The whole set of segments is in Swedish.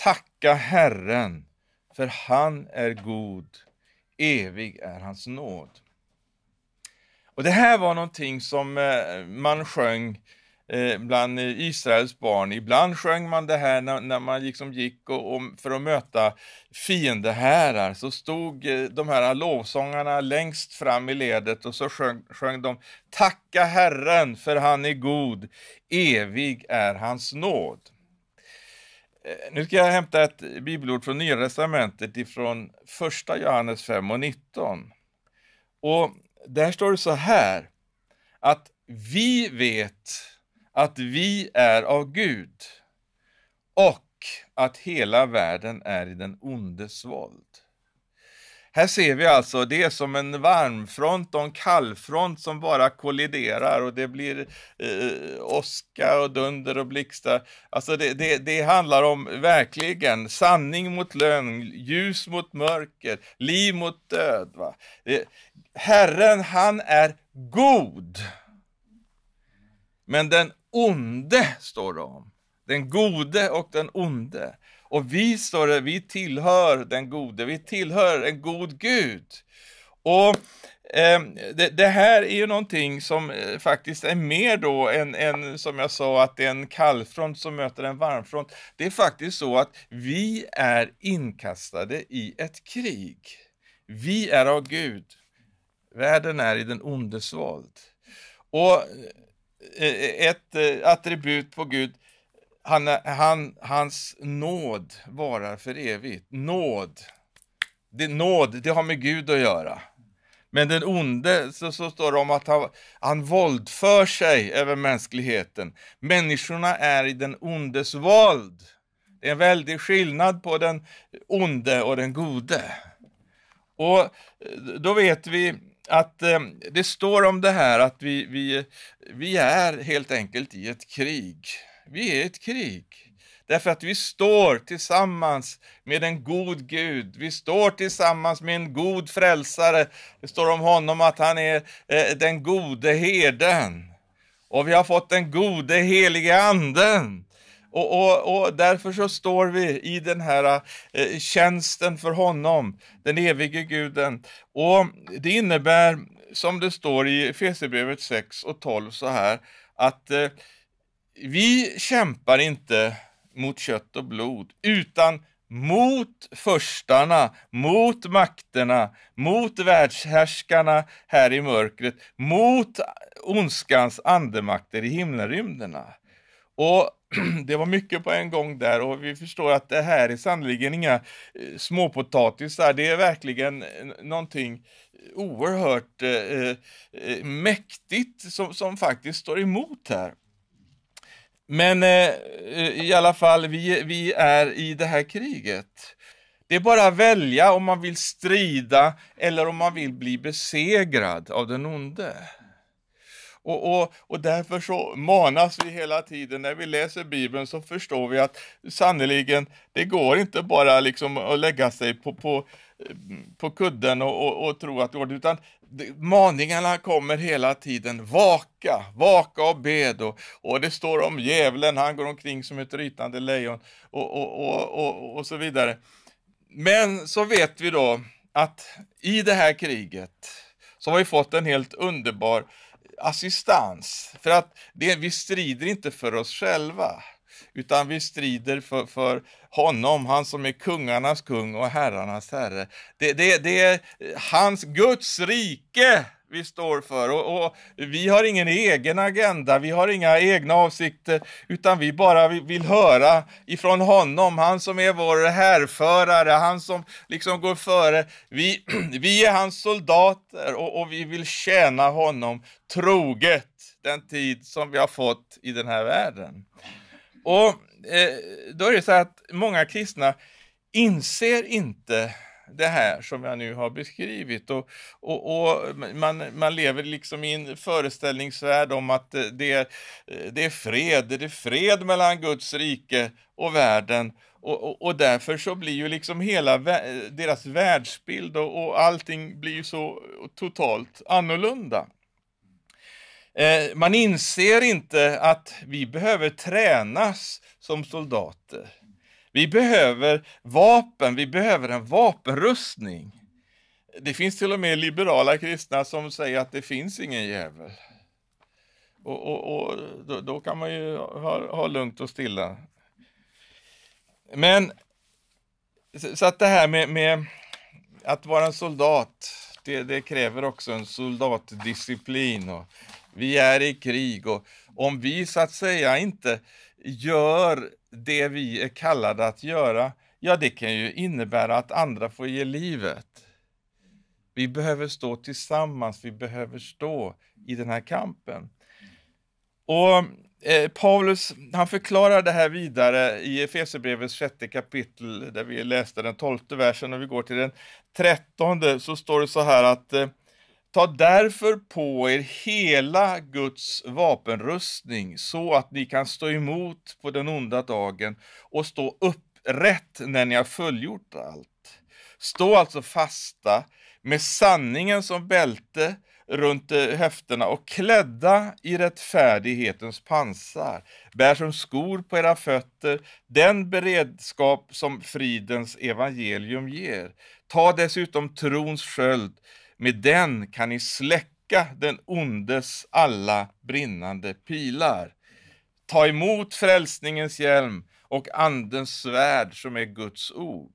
Tacka Herren, för han är god, evig är hans nåd. Och Det här var någonting som eh, man sjöng eh, bland Israels barn. Ibland sjöng man det här när, man liksom gick för att möta fiendehärar. Så stod eh, de här lovsångarna längst fram i ledet och så sjöng, sjöng de Tacka Herren för han är god, evig är hans nåd. Eh, nu ska jag hämta ett bibelord från Nya Testamentet ifrån 1 Johannes 5 och 19. Och där står det så här, att vi vet att vi är av Gud och att hela världen är i den ondes våld. Här ser vi alltså, det är som en varmfront och en kallfront som bara kolliderar och det blir eh, oska och dunder och blixtar. Alltså det, det, det, handlar om verkligen sanning mot lögn, ljus mot mörker, liv mot död. Va? Eh, Herren, han är god. Men den onde, står det om. Den gode och den onde. Och vi, står det, vi tillhör den gode, vi tillhör en god Gud. Och eh, det, det, här är ju någonting som eh, faktiskt är mer då än, än, som jag sa, att det är en kallfront som möter en varmfront. Det är faktiskt så att vi är inkastade i ett krig. Vi är av Gud. Världen är i den ondes våld. Och eh, ett eh, attribut på Gud han, han, hans nåd varar för evigt. Nåd. Det, nåd, det har med Gud att göra. Men den onde, så, så står det om att han, han våldför sig över mänskligheten. Människorna är i den ondes våld. Det är en väldig skillnad på den onde och den gode. Och eh, då vet vi att eh, det står om det här att vi, vi, vi är helt enkelt i ett krig vi är ett krig. Därför att vi står tillsammans med en god Gud, vi står tillsammans med en god frälsare. Det står om honom att han är eh, den gode herden. Och vi har fått den gode helige anden. Och, och, och, därför så står vi i den här eh, tjänsten för honom, den evige guden. Och det innebär, som det står i Efesierbrevet 6 och 12 så här, att eh, vi kämpar inte mot kött och blod, utan mot förstarna, mot makterna, mot världshärskarna här i mörkret, mot ondskans andemakter i himlarymderna. Och det var mycket på en gång där och vi förstår att det här är sannerligen inga eh, småpotatisar. Det är verkligen eh, någonting oerhört eh, eh, mäktigt som, som faktiskt står emot här. Men eh, i alla fall, vi, vi är i det här kriget. Det är bara att välja om man vill strida eller om man vill bli besegrad av den onde. Och, och, och därför så manas vi hela tiden när vi läser Bibeln så förstår vi att sannerligen, det går inte bara liksom att lägga sig på, på på kudden och, och, och tro att det går, utan maningarna kommer hela tiden. Vaka, vaka och bed. Och, och det står om djävulen, han går omkring som ett rytande lejon och, och, och, och, och så vidare. Men så vet vi då att i det här kriget så har vi fått en helt underbar assistans. För att det, vi strider inte för oss själva utan vi strider för, för honom, han som är kungarnas kung och herrarnas herre. Det, det, det är hans Guds rike vi står för. Och, och, Vi har ingen egen agenda, vi har inga egna avsikter, utan vi bara vill höra ifrån honom, han som är vår härförare, han som liksom går före. Vi, vi är hans soldater och, och vi vill tjäna honom troget den tid som vi har fått i den här världen. Och eh, då är det så att många kristna inser inte det här som jag nu har beskrivit. Och, och, och, man, man lever liksom i en föreställningsvärld om att det är, det är fred, det är fred mellan Guds rike och världen. Och, och, och därför så blir ju liksom hela deras världsbild och, och allting blir ju så totalt annorlunda. Eh, man inser inte att vi behöver tränas som soldater. Vi behöver vapen, vi behöver en vapenrustning. Det finns till och med liberala kristna som säger att det finns ingen djävul. Och, och, och då, då, kan man ju ha, ha lugnt och stilla. Men, så att det här med, med att vara en soldat, det, det, kräver också en soldatdisciplin och vi är i krig och om vi så att säga inte gör det vi är kallade att göra, ja det kan ju innebära att andra får ge livet. Vi behöver stå tillsammans, vi behöver stå i den här kampen. Och eh, Paulus han förklarar det här vidare i Efesierbrevets sjätte kapitel, där vi läste den tolfte versen, och vi går till den trettonde, så står det så här att eh, Ta därför på er hela Guds vapenrustning så att ni kan stå emot på den onda dagen och stå upprätt när ni har fullgjort allt. Stå alltså fasta med sanningen som bälte runt eh, höfterna och klädda i rättfärdighetens pansar. Bär som skor på era fötter den beredskap som fridens evangelium ger. Ta dessutom trons sköld med den kan ni släcka den ondes alla brinnande pilar. Ta emot frälsningens hjälm och Andens svärd som är Guds ord.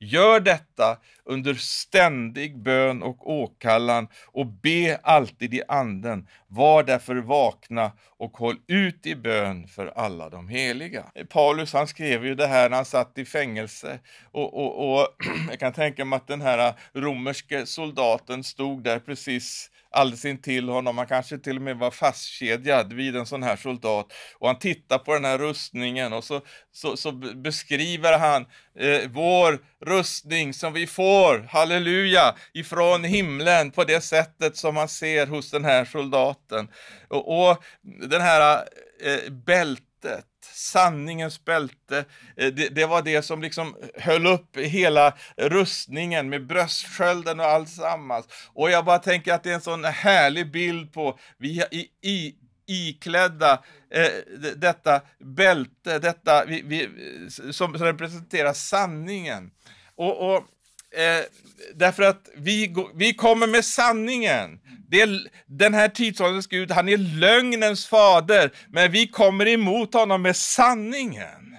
Gör detta under ständig bön och åkallan och be alltid i anden. Var därför vakna och håll ut i bön för alla de heliga. Paulus han skrev ju det här när han satt i fängelse och, och, och jag kan tänka mig att den här romerske soldaten stod där precis alldeles intill honom. Han kanske till och med var fastkedjad vid en sån här soldat. Och han tittar på den här rustningen och så, så, så beskriver han eh, vår rustning som vi får går, halleluja, ifrån himlen på det sättet som man ser hos den här soldaten. Och, och den här eh, bältet, sanningens bälte, eh, det, det, var det som liksom höll upp hela rustningen med bröstskölden och alltsammans. Och jag bara tänker att det är en sån härlig bild på, vi i, i iklädda eh, detta bälte, detta vi, vi, som representerar sanningen. Och, och Eh, därför att vi, vi kommer med sanningen. Det är, den här tidsålderns Gud, han är lögnens fader, men vi kommer emot honom med sanningen.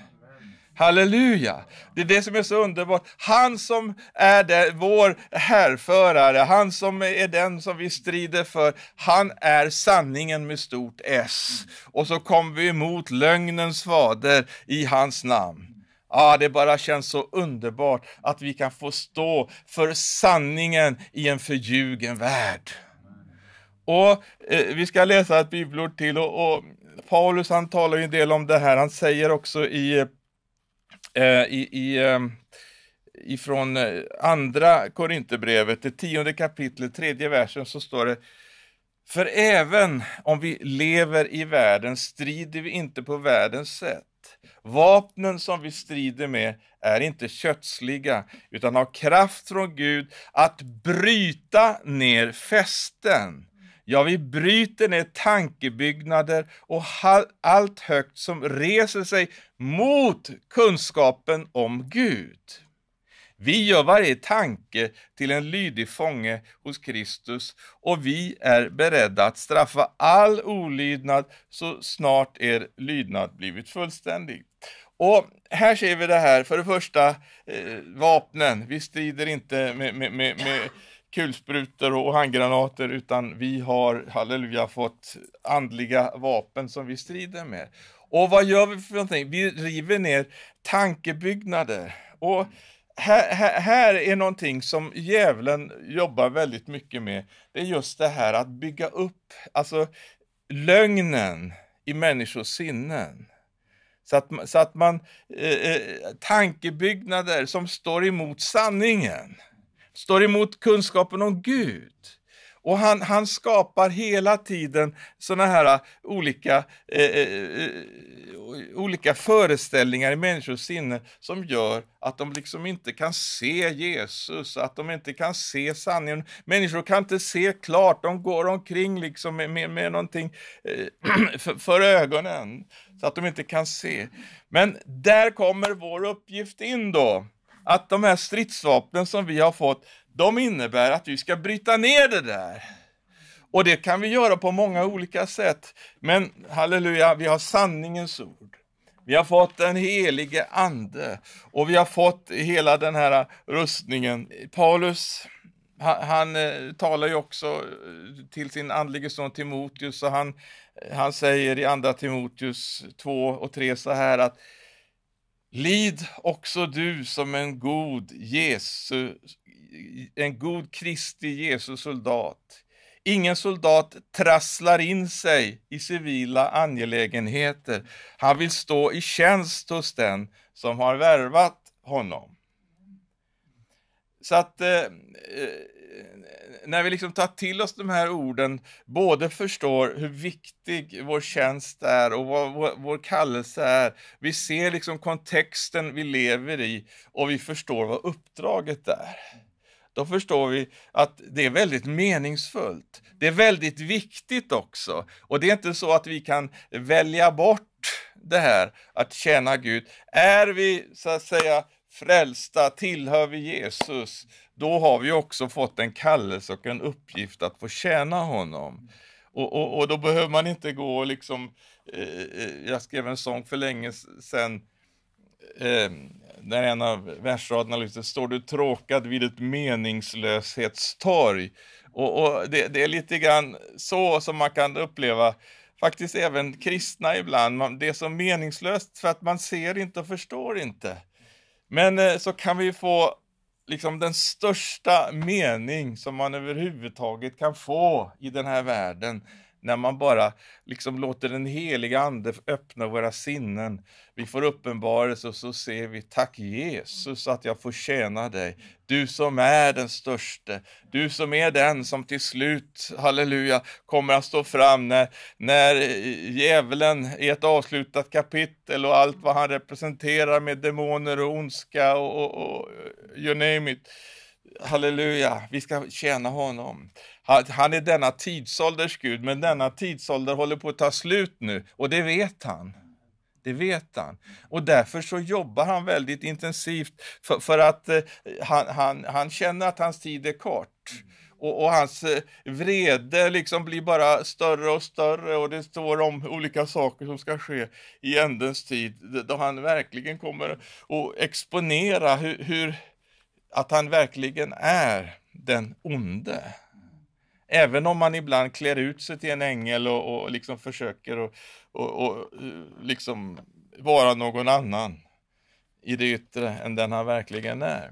Halleluja! Det är det som är så underbart. Han som är det, vår härförare, han som är den som vi strider för, han är sanningen med stort S. Och så kommer vi emot lögnens fader i hans namn. Ah, det bara känns så underbart att vi kan få stå för sanningen i en förljugen värld. Och eh, Vi ska läsa ett bibelord till och, och, Paulus han talar ju en del om det här. Han säger också i, eh, eh i, i eh, ifrån eh, andra Korinthierbrevet, det tionde kapitlet, tredje versen, så står det för även om vi lever i världen strider vi inte på världens sätt. Vapnen som vi strider med är inte kötsliga, utan har kraft från Gud att bryta ner fästen. Ja, vi bryter ner tankebyggnader och allt högt som reser sig mot kunskapen om Gud. Vi gör varje tanke till en lydig fånge hos Kristus och vi är beredda att straffa all olydnad så snart er lydnad blivit fullständig. Och här ser vi det här, för det första, eh, vapnen. Vi strider inte med, med, med, med kulsprutor och handgranater, utan vi har, halleluja, fått andliga vapen som vi strider med. Och vad gör vi för någonting? Vi river ner tankebyggnader. Och här, här, här, är någonting som djävulen jobbar väldigt mycket med. Det är just det här att bygga upp, alltså lögnen i människors sinnen. Så att, så att man, eh, eh tankebyggnader som står emot sanningen, står emot kunskapen om Gud. Och han, han skapar hela tiden sådana här eh, olika, eh, eh, eh, olika föreställningar i människors sinne som gör att de liksom inte kan se Jesus, att de inte kan se sanningen. Människor kan inte se klart, de går omkring liksom med, med, med någonting eh, för, för ögonen så att de inte kan se. Men där kommer vår uppgift in då att de här stridsvapnen som vi har fått, de innebär att vi ska bryta ner det där. Och det kan vi göra på många olika sätt. Men halleluja, vi har sanningens ord. Vi har fått den helige ande och vi har fått hela den här rustningen. Paulus, han, han eh, talar ju också eh, till sin andlige son Timoteus och han, eh, han säger i andra Timoteus 2 och 3 så här att Lid också du som en god Jesus” en god Kristi Jesus soldat. Ingen soldat trasslar in sig i civila angelägenheter. Han vill stå i tjänst hos den som har värvat honom. Så att eh, eh när vi liksom tar till oss de här orden, både förstår hur viktig vår tjänst är och vad vår, kallelse är. Vi ser liksom kontexten vi lever i och vi förstår vad uppdraget är då förstår vi att det är väldigt meningsfullt. Det är väldigt viktigt också. Och det är inte så att vi kan välja bort det här att tjäna Gud. Är vi så att säga frälsta, tillhör vi Jesus, då har vi också fått en kallelse och en uppgift att få tjäna honom. Och, och, och då behöver man inte gå och liksom, eh, eh jag skrev en sång för länge sedan, eh, där en av versraderna lyfter, står du tråkad vid ett meningslöshetstorg? Och, och det, det, är lite grann så som man kan uppleva faktiskt även kristna ibland. Man, det är så meningslöst för att man ser inte och förstår inte. Men eh, så kan vi få liksom den största mening som man överhuvudtaget kan få i den här världen när man bara liksom låter den heliga Ande öppna våra sinnen. Vi får uppenbarelse och så ser vi, tack Jesus att jag får tjäna dig. Du som är den störste, du som är den som till slut, halleluja, kommer att stå fram när, när djävulen i ett avslutat kapitel och allt vad han representerar med demoner och ondska och, och, och you name it halleluja, vi ska tjäna honom. Han är denna tidsålders Gud, men denna tidsålder håller på att ta slut nu och det vet han. Det vet han. Och därför så jobbar han väldigt intensivt för, för att eh, han, han, han känner att hans tid är kort. Och, och, hans eh, vrede liksom blir bara större och större och det står om olika saker som ska ske i ändens tid då han verkligen kommer att exponera hur, hur att han verkligen är den onde. Även om man ibland klär ut sig till en ängel och, och liksom försöker och, och, och, eh, liksom vara någon annan i det yttre än den han verkligen är.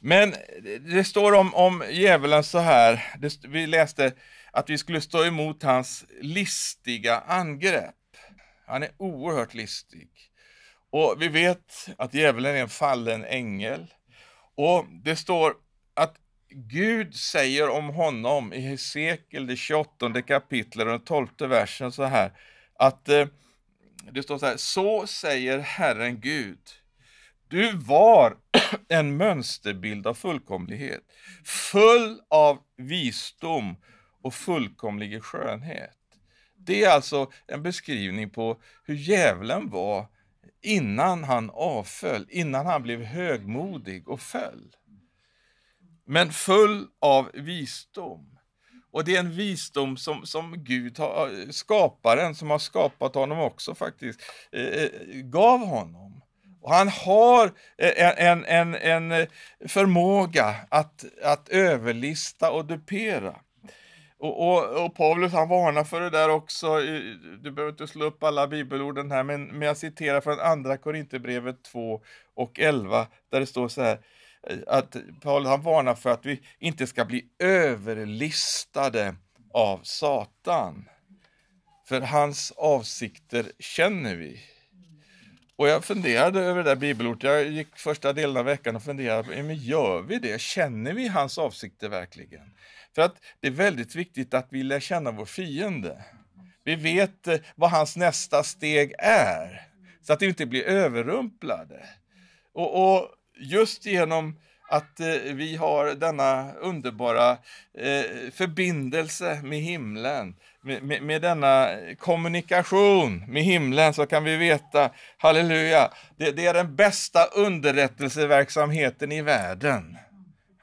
Men det står om, om djävulen så här, det, vi läste att vi skulle stå emot hans listiga angrepp. Han är oerhört listig. Och vi vet att djävulen är en fallen ängel. Och det står att Gud säger om honom i Hesekiel, det 28 kapitlet, den 12 versen så här, att eh, det står så här, så säger Herren Gud, du var en mönsterbild av fullkomlighet, full av visdom och fullkomlig skönhet. Det är alltså en beskrivning på hur djävulen var innan han avföll, innan han blev högmodig och föll. Men full av visdom. Och det är en visdom som, som Gud, har, skaparen som har skapat honom också faktiskt, eh, eh gav honom. Och han har eh, en, en, en förmåga att, att överlista och dupera. Och, och, och, Paulus han varnar för det där också. Du behöver inte slå upp alla bibelorden här, men, men jag citerar från Andra Korinthierbrevet 2 och 11, där det står så här, att Paulus han varnar för att vi inte ska bli överlistade av Satan. För hans avsikter känner vi. Och jag funderade över det där bibelordet. Jag gick första delen av veckan och funderade, men gör vi det? Känner vi hans avsikter verkligen? För att det är väldigt viktigt att vi lär känna vår fiende. Vi vet eh, vad hans nästa steg är, så att vi inte blir överrumplade. Och, och just genom att eh, vi har denna underbara eh, förbindelse med himlen. Med, med, med, denna kommunikation med himlen så kan vi veta, halleluja, det, det är den bästa underrättelseverksamheten i världen.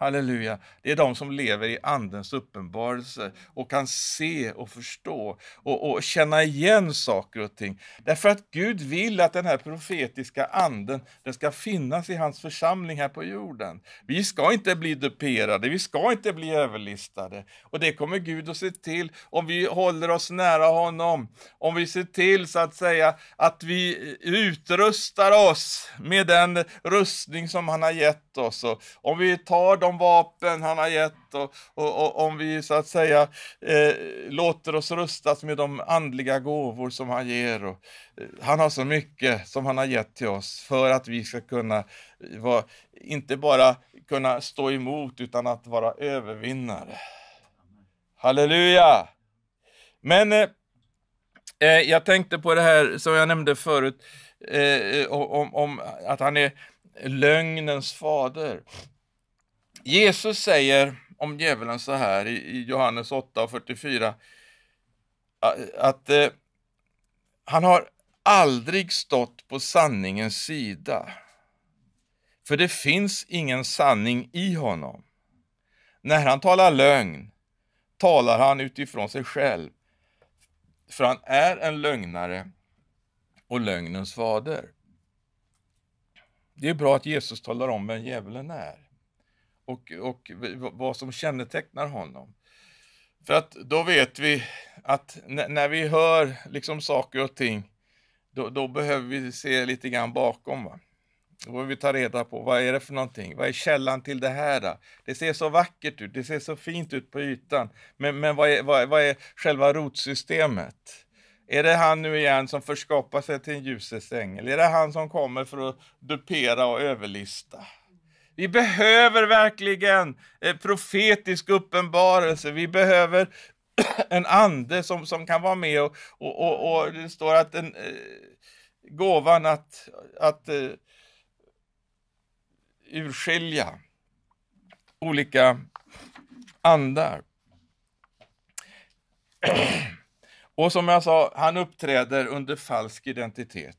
Halleluja. Det är de som lever i Andens uppenbarelse och kan se och förstå och, och, känna igen saker och ting. Därför att Gud vill att den här profetiska anden den ska finnas i hans församling här på jorden. Vi ska inte bli duperade, vi ska inte bli överlistade. Och det kommer Gud att se till om vi håller oss nära honom. Om vi ser till så att säga att vi utrustar oss med den rustning som han har gett oss. Och om vi tar de de vapen han har gett och, och, och om vi så att säga eh, låter oss rustas med de andliga gåvor som han ger. Och, eh, han har så mycket som han har gett till oss för att vi ska kunna var, inte bara kunna stå emot utan att vara övervinnare. Halleluja! Men eh, eh jag tänkte på det här som jag nämnde förut, eh, eh om, om, att han är lögnens fader. Jesus säger om djävulen så här i Johannes 8 och 44, att eh, han har aldrig stått på sanningens sida. För det finns ingen sanning i honom. När han talar lögn talar han utifrån sig själv. För han är en lögnare och lögnens fader. Det är bra att Jesus talar om vem djävulen är och, och vad som kännetecknar honom. För att då vet vi att när vi hör liksom saker och ting, då, då behöver vi se lite grann bakom. Va? Då behöver vi ta reda på vad är det för någonting? Vad är källan till det här? Då? Det ser så vackert ut, det ser så fint ut på ytan. Men, men vad, är, vad, vad är själva rotsystemet? Är det han nu igen som förskapar sig till en ljusets ängel? Är det han som kommer för att dupera och överlista? Vi behöver verkligen eh, profetisk uppenbarelse. Vi behöver en ande som, som kan vara med och, och, och, och det står att en, eh, gåvan att, att eh, urskilja olika andar. Och som jag sa, han uppträder under falsk identitet.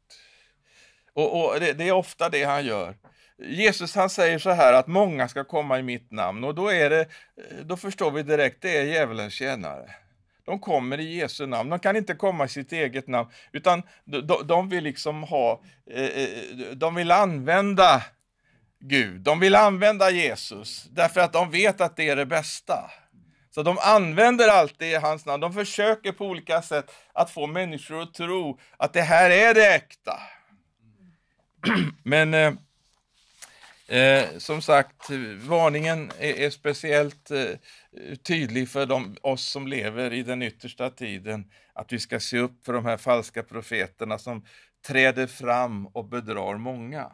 Och, och det, det, är ofta det han gör. Jesus han säger så här att många ska komma i mitt namn och då, är det, eh, då förstår vi direkt, det är djävulens tjänare. De kommer i Jesu namn, de kan inte komma i sitt eget namn, utan de, de vill liksom ha, eh, eh, de vill använda Gud, de vill använda Jesus, därför att de vet att det är det bästa. Så de använder alltid i hans namn, de försöker på olika sätt att få människor att tro att det här är det äkta. Men Eh, som sagt, varningen är, är speciellt eh, tydlig för de, oss som lever i den yttersta tiden, att vi ska se upp för de här falska profeterna som träder fram och bedrar många.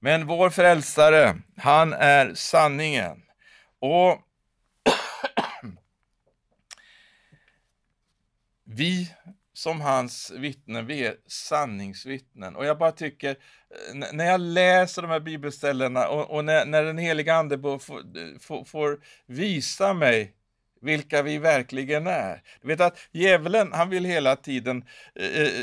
Men vår frälsare, han är sanningen. Och vi som hans vittnen, vi är sanningsvittnen. Och jag bara tycker, eh, när jag läser de här bibelställena och, och när, när, den heliga Ande får, får, får, visa mig vilka vi verkligen är. Du vet att djävulen, han vill hela tiden, eh, eh, eh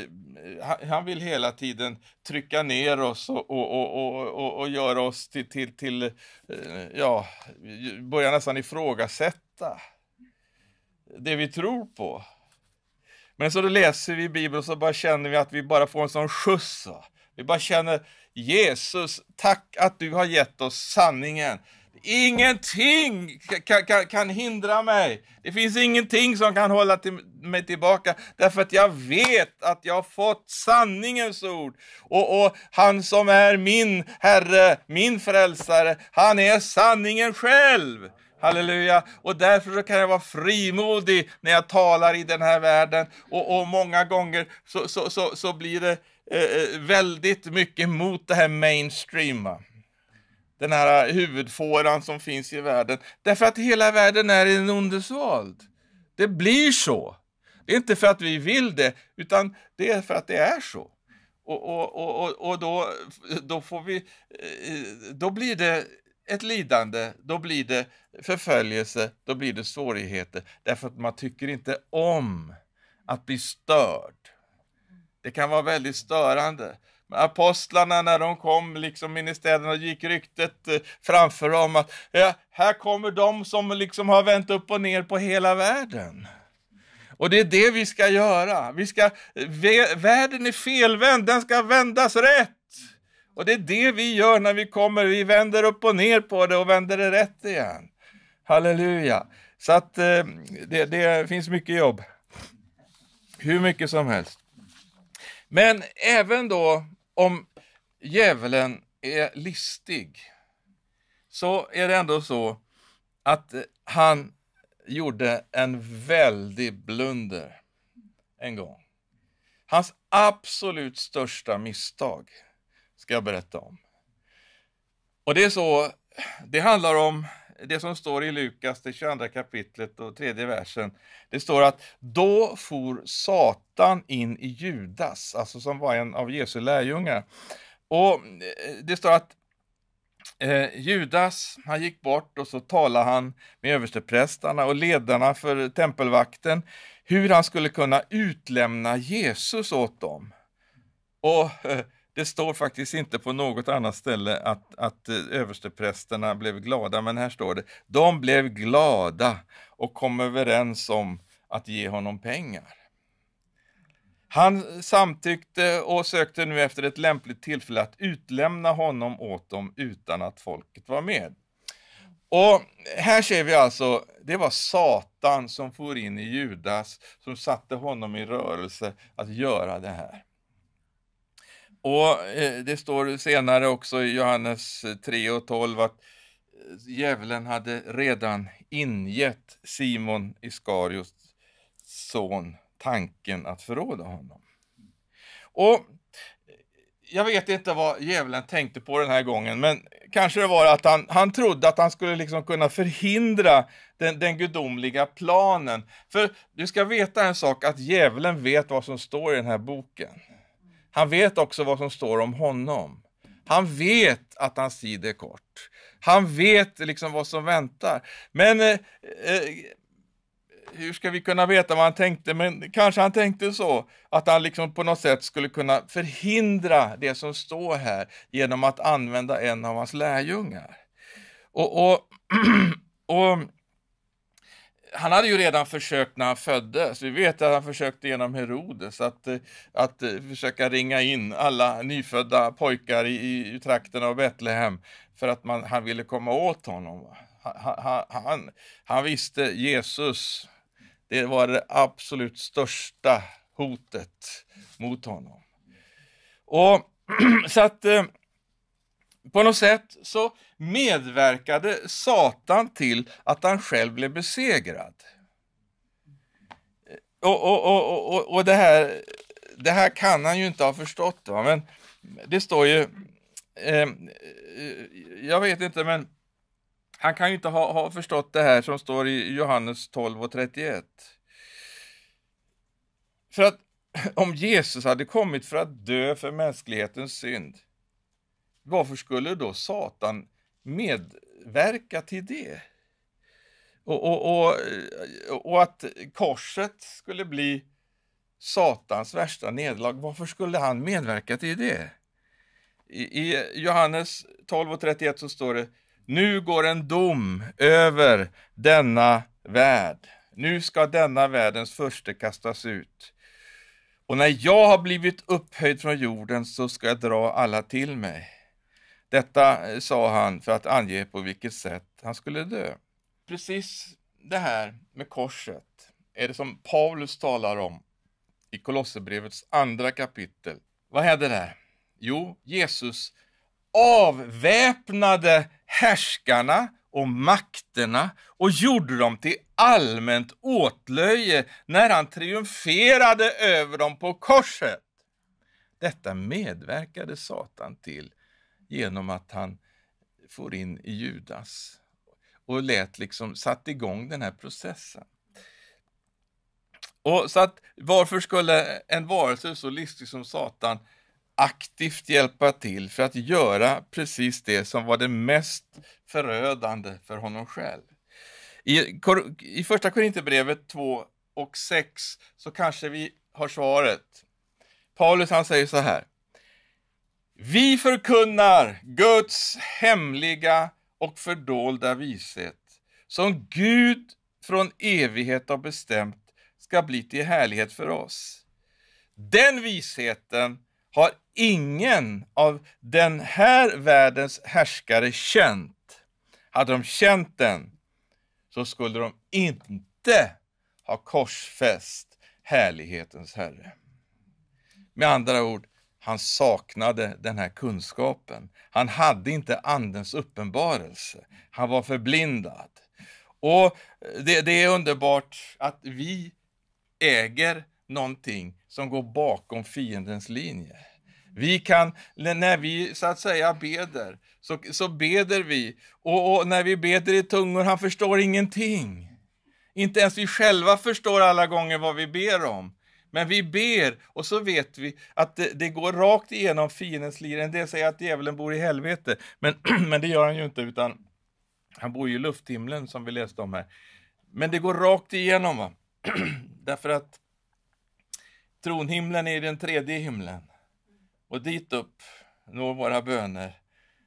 han vill hela tiden trycka ner oss och, och, och, och göra oss till, till, till eh, ja, börja nästan ifrågasätta det vi tror på. Men så då läser vi Bibeln och så bara känner vi att vi bara får en sån skjuts. Vi bara känner Jesus, tack att du har gett oss sanningen. Ingenting kan, kan, kan hindra mig. Det finns ingenting som kan hålla till, mig tillbaka. Därför att jag vet att jag har fått sanningens ord. Och, och han som är min Herre, min frälsare, han är sanningen själv halleluja. Och därför så kan jag vara frimodig när jag talar i den här världen. Och, och många gånger så, så, så, så blir det eh, eh väldigt mycket mot det här mainstreama. Den här eh, huvudfåran som finns i världen. Därför att hela världen är en ondesvald. Det blir så. Det är inte för att vi vill det, utan det är för att det är så. Och, och, och, och då, då, får vi, eh, då blir det ett lidande, då blir det förföljelse, då blir det svårigheter. Därför att man tycker inte om att bli störd. Det kan vara väldigt störande. Men apostlarna när de kom liksom in i städerna gick ryktet eh, framför dem att ja, här kommer de som liksom har vänt upp och ner på hela världen. Och det är det vi ska göra. Vi ska, eh, världen är felvänd, den ska vändas rätt. Och det är det vi gör när vi kommer. Vi vänder upp och ner på det och vänder det rätt igen. Halleluja. Så att eh, det, det finns mycket jobb. Hur mycket som helst. Men även då om djävulen är listig så är det ändå så att han gjorde en väldig blunder en gång. Hans absolut största misstag ska jag berätta om. Och det är så, det handlar om det som står i Lukas, det 22 kapitlet och tredje versen. Det står att då for Satan in i Judas, alltså som var en av Jesu lärjungar. Och eh, det står att eh, Judas, han gick bort och så talade han med översteprästarna och ledarna för tempelvakten hur han skulle kunna utlämna Jesus åt dem. Och eh, det står faktiskt inte på något annat ställe att, att eh, översteprästerna blev glada, men här står det. De blev glada och kom överens om att ge honom pengar. Han samtyckte och sökte nu efter ett lämpligt tillfälle att utlämna honom åt dem utan att folket var med. Och här ser vi alltså, det var Satan som for in i Judas, som satte honom i rörelse att göra det här. Och eh, det står senare också i Johannes 3 eh, och 12 att eh, djävulen hade redan ingett Simon Iskarios son tanken att förråda honom. Och jag vet inte vad djävulen tänkte på den här gången, men kanske det var att han, han trodde att han skulle liksom kunna förhindra den, den gudomliga planen. För du ska veta en sak, att djävulen vet vad som står i den här boken. Han vet också vad som står om honom. Han vet att hans tid är kort. Han vet liksom vad som väntar. Men eh, eh, hur ska vi kunna veta vad han tänkte? Men kanske han tänkte så, att han liksom på något sätt skulle kunna förhindra det som står här genom att använda en av hans lärjungar. Och, och, och han hade ju redan försökt när han föddes. Vi vet att han försökte genom Herodes att, att eh, försöka ringa in alla nyfödda pojkar i, i trakten av Betlehem för att man, han ville komma åt honom. Han, han, han visste Jesus, det var det absolut största hotet mot honom. Och så att eh, på något sätt så medverkade Satan till att han själv blev besegrad. Eh, och, och, och, och, det, här, det här kan han ju inte ha förstått. Va? Men det står ju... Ehm, eh, jag vet inte, men han kan ju inte ha, ha förstått det här som står i Johannes 12 och 31. För att om Jesus hade kommit för att dö för mänsklighetens synd, varför skulle då Satan medverka till det? Och, och, och, och att korset skulle bli Satans värsta nederlag, varför skulle han medverka till det? I, i Johannes 31 så står det Nu går en dom över denna värld. Nu ska denna världens första kastas ut. Och när jag har blivit upphöjd från jorden så ska jag dra alla till mig. Detta eh, sa han för att ange på vilket sätt han skulle dö. Precis det här med korset är det som Paulus talar om i Kolosserbrevets andra kapitel. Vad hände där? Jo, Jesus avväpnade härskarna och makterna och gjorde dem till allmänt åtlöje när han triumferade över dem på korset. Detta medverkade Satan till genom att han får in i Judas och lät liksom, satt igång den här processen. Och så att, Varför skulle en varelse så listig som Satan aktivt hjälpa till för att göra precis det som var det mest förödande för honom själv? I, i Första Korinthierbrevet 2 och 6 så kanske vi har svaret. Paulus han säger så här. Vi förkunnar Guds hemliga och fördolda vishet som Gud från evighet har bestämt ska bli till härlighet för oss. Den visheten har ingen av den här världens härskare känt. Hade de känt den så skulle de inte ha korsfäst härlighetens Herre. Med andra ord, han saknade den här kunskapen. Han hade inte Andens uppenbarelse. Han var förblindad. Och eh, det, det är underbart att vi äger någonting som går bakom fiendens linje. Vi kan, när vi så att säga beder, så, så beder vi. Och, och, när vi beder i tungor, han förstår ingenting. Inte ens vi själva förstår alla gånger vad vi ber om. Men vi ber och så vet vi att det, det går rakt igenom fiendens lir. En del säger att djävulen bor i helvete, men, men det gör han ju inte, utan han bor ju i lufthimlen som vi läste om här. Men det går rakt igenom, va? därför att tronhimlen är den tredje himlen och dit upp når våra böner.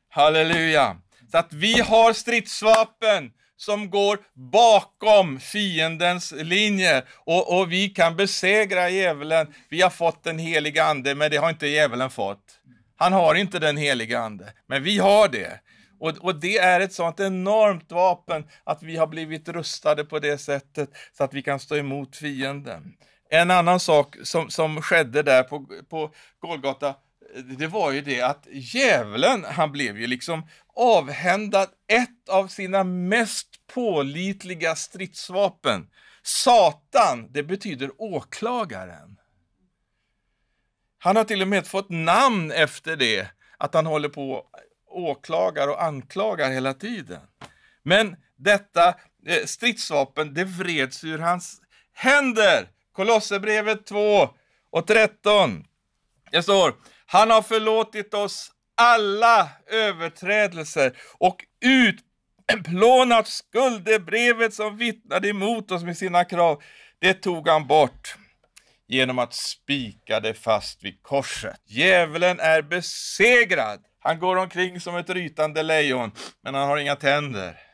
Halleluja! Så att vi har stridsvapen som går bakom fiendens linje och, och vi kan besegra djävulen. Vi har fått den heliga ande, men det har inte djävulen fått. Han har inte den heliga ande, men vi har det. Och, och, det är ett sånt enormt vapen att vi har blivit rustade på det sättet så att vi kan stå emot fienden. En annan sak som, som skedde där på, på Golgata det var ju det att djävulen, han blev ju liksom avhändad ett av sina mest pålitliga stridsvapen. Satan, det betyder åklagaren. Han har till och med fått namn efter det, att han håller på och åklagar och anklagar hela tiden. Men detta eh, stridsvapen, det vreds ur hans händer. Kolosserbrevet 2 och 13. Det står han har förlåtit oss alla överträdelser och utplånat skuldebrevet som vittnade emot oss med sina krav. Det tog han bort genom att spika det fast vid korset. Djävulen är besegrad. Han går omkring som ett rytande lejon, men han har inga tänder.